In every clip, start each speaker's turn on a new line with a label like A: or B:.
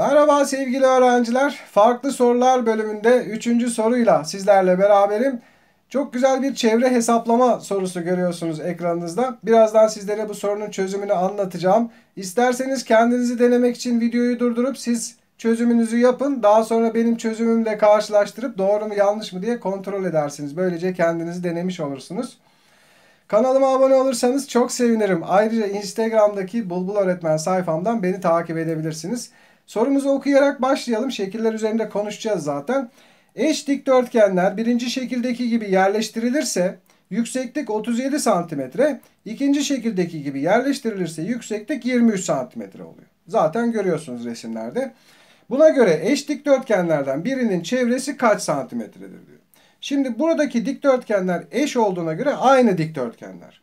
A: Merhaba sevgili öğrenciler. Farklı sorular bölümünde 3. soruyla sizlerle beraberim. Çok güzel bir çevre hesaplama sorusu görüyorsunuz ekranınızda. Birazdan sizlere bu sorunun çözümünü anlatacağım. İsterseniz kendinizi denemek için videoyu durdurup siz çözümünüzü yapın. Daha sonra benim çözümümle karşılaştırıp doğru mu yanlış mı diye kontrol edersiniz. Böylece kendinizi denemiş olursunuz. Kanalıma abone olursanız çok sevinirim. Ayrıca Instagram'daki Bulbul Öğretmen sayfamdan beni takip edebilirsiniz. Sorumuzu okuyarak başlayalım. Şekiller üzerinde konuşacağız zaten. Eş dikdörtgenler birinci şekildeki gibi yerleştirilirse yükseklik 37 santimetre, ikinci şekildeki gibi yerleştirilirse yükseklik 23 santimetre oluyor. Zaten görüyorsunuz resimlerde. Buna göre eş dikdörtgenlerden birinin çevresi kaç santimetredir diyor. Şimdi buradaki dikdörtgenler eş olduğuna göre aynı dikdörtgenler.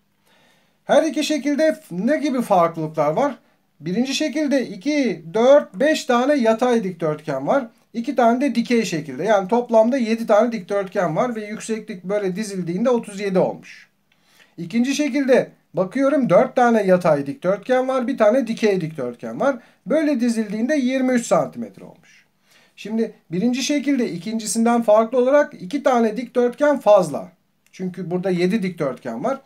A: Her iki şekilde ne gibi farklılıklar var? Birinci şekilde 2, 4, 5 tane yatay dikdörtgen var. 2 tane de dikey şekilde. Yani toplamda 7 tane dikdörtgen var ve yükseklik böyle dizildiğinde 37 olmuş. İkinci şekilde bakıyorum 4 tane yatay dikdörtgen var. Bir tane dikey dikdörtgen var. Böyle dizildiğinde 23 santimetre olmuş. Şimdi birinci şekilde ikincisinden farklı olarak 2 tane dikdörtgen fazla. Çünkü burada 7 dikdörtgen var.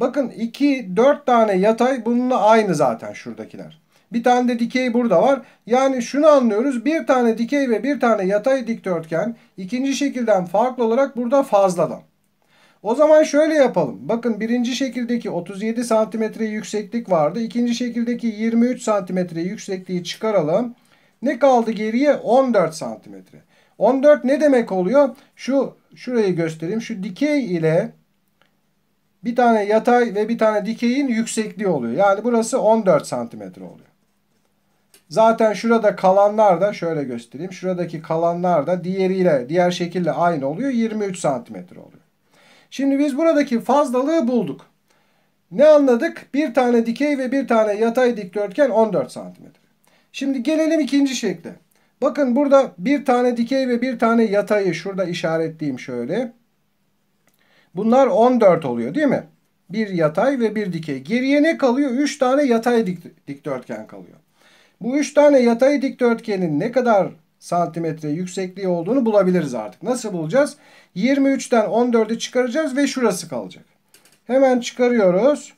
A: Bakın 2, 4 tane yatay bununla aynı zaten şuradakiler. Bir tane de dikey burada var. Yani şunu anlıyoruz. Bir tane dikey ve bir tane yatay dikdörtgen ikinci şekilden farklı olarak burada fazladan. O zaman şöyle yapalım. Bakın birinci şekildeki 37 santimetre yükseklik vardı. İkinci şekildeki 23 santimetre yüksekliği çıkaralım. Ne kaldı geriye? 14 santimetre. 14 ne demek oluyor? Şu şurayı göstereyim. Şu dikey ile bir tane yatay ve bir tane dikeyin yüksekliği oluyor. Yani burası 14 santimetre oluyor. Zaten şurada kalanlar da şöyle göstereyim. Şuradaki kalanlar da diğeriyle diğer şekilde aynı oluyor. 23 santimetre oluyor. Şimdi biz buradaki fazlalığı bulduk. Ne anladık? Bir tane dikey ve bir tane yatay dikdörtgen 14 santimetre. Şimdi gelelim ikinci şekle. Bakın burada bir tane dikey ve bir tane yatayı şurada işaretleyeyim şöyle. Bunlar 14 oluyor değil mi? Bir yatay ve bir dikey. Geriye ne kalıyor? 3 tane yatay dik, dikdörtgen kalıyor. Bu 3 tane yatay dikdörtgenin ne kadar santimetre yüksekliği olduğunu bulabiliriz artık. Nasıl bulacağız? 23'ten 14'ü çıkaracağız ve şurası kalacak. Hemen çıkarıyoruz.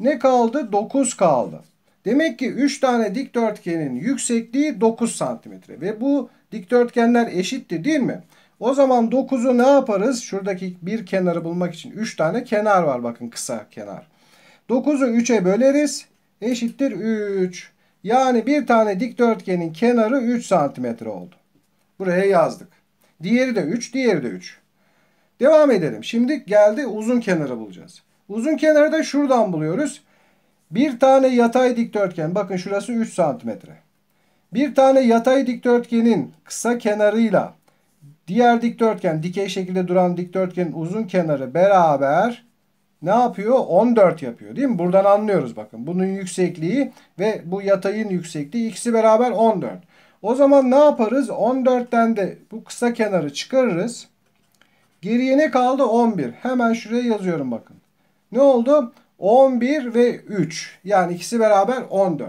A: Ne kaldı? 9 kaldı. Demek ki 3 tane dikdörtgenin yüksekliği 9 santimetre. Ve bu dikdörtgenler eşitti değil mi? O zaman 9'u ne yaparız? Şuradaki bir kenarı bulmak için 3 tane kenar var bakın kısa kenar. 9'u 3'e böleriz. Eşittir 3. Yani bir tane dikdörtgenin kenarı 3 santimetre oldu. Buraya yazdık. Diğeri de 3, diğeri de 3. Devam edelim. Şimdi geldi uzun kenarı bulacağız. Uzun kenarı da şuradan buluyoruz. Bir tane yatay dikdörtgen. Bakın şurası 3 santimetre. Bir tane yatay dikdörtgenin kısa kenarıyla Diğer dikdörtgen dikey şekilde duran dikdörtgenin uzun kenarı beraber ne yapıyor? 14 yapıyor değil mi? Buradan anlıyoruz bakın. Bunun yüksekliği ve bu yatayın yüksekliği ikisi beraber 14. O zaman ne yaparız? 14'ten de bu kısa kenarı çıkarırız. Geriye ne kaldı? 11. Hemen şuraya yazıyorum bakın. Ne oldu? 11 ve 3. Yani ikisi beraber 14.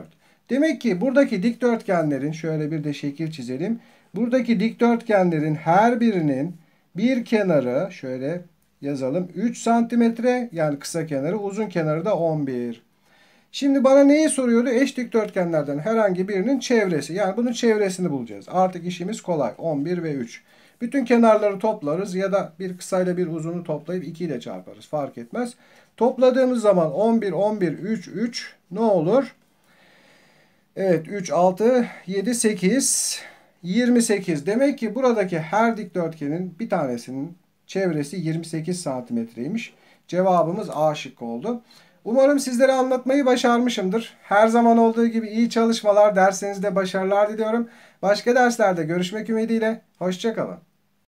A: Demek ki buradaki dikdörtgenlerin şöyle bir de şekil çizelim. Buradaki dikdörtgenlerin her birinin bir kenarı şöyle yazalım 3 santimetre yani kısa kenarı uzun kenarı da 11. Şimdi bana neyi soruyordu? Eş dikdörtgenlerden herhangi birinin çevresi. Yani bunun çevresini bulacağız. Artık işimiz kolay. 11 ve 3. Bütün kenarları toplarız ya da bir kısayla bir uzunu toplayıp 2 ile çarparız. Fark etmez. Topladığımız zaman 11, 11, 3, 3 ne olur? Evet 3, 6, 7, 8, 28. Demek ki buradaki her dikdörtgenin bir tanesinin çevresi 28 santimetreymiş. Cevabımız A şıkkı oldu. Umarım sizlere anlatmayı başarmışımdır. Her zaman olduğu gibi iyi çalışmalar dersinizde başarılar diliyorum. Başka derslerde görüşmek ümidiyle. Hoşçakalın.